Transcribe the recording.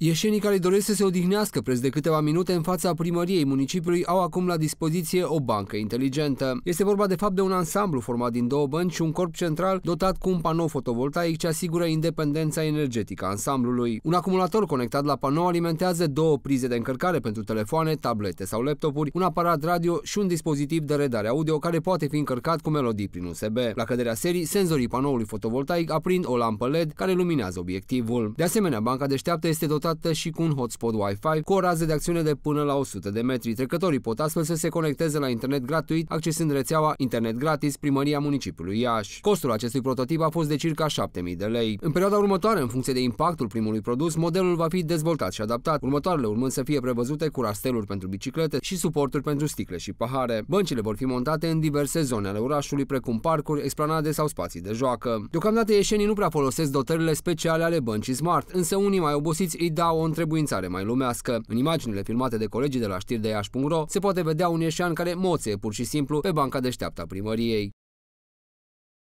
Ieșenii care doresc să se odihnească preț de câteva minute în fața primăriei municipiului au acum la dispoziție o bancă inteligentă. Este vorba de fapt de un ansamblu format din două bănci și un corp central dotat cu un panou fotovoltaic ce asigură independența energetică a ansamblului. Un acumulator conectat la panou alimentează două prize de încărcare pentru telefoane, tablete sau laptopuri, un aparat radio și un dispozitiv de redare audio care poate fi încărcat cu melodii prin USB. La căderea serii, senzorii panoului fotovoltaic aprind o lampă LED care luminează obiectivul. De asemenea, banca deșteaptă este dotată dotată și cu un hotspot Wi-Fi cu o rază de acțiune de până la 100 de metri. Trecătorii pot astfel să se conecteze la internet gratuit, accesând rețeaua internet gratis primăria municipiului Iași. Costul acestui prototip a fost de circa 7000 de lei. În perioada următoare, în funcție de impactul primului produs, modelul va fi dezvoltat și adaptat, următoarele urmând să fie prevăzute cu rasteluri pentru biciclete și suporturi pentru sticle și pahare. Băncile vor fi montate în diverse zone ale orașului, precum parcuri, explanade sau spații de joacă. Deocamdată ieșenii nu prea folosesc dotările speciale ale băncii Smart, însă unii mai obosiți îi da o întrebuințare mai lumească. În imaginile filmate de colegii de la știri de Iași.ro se poate vedea un ieșean care moțe pur și simplu pe banca deșteaptă a primăriei.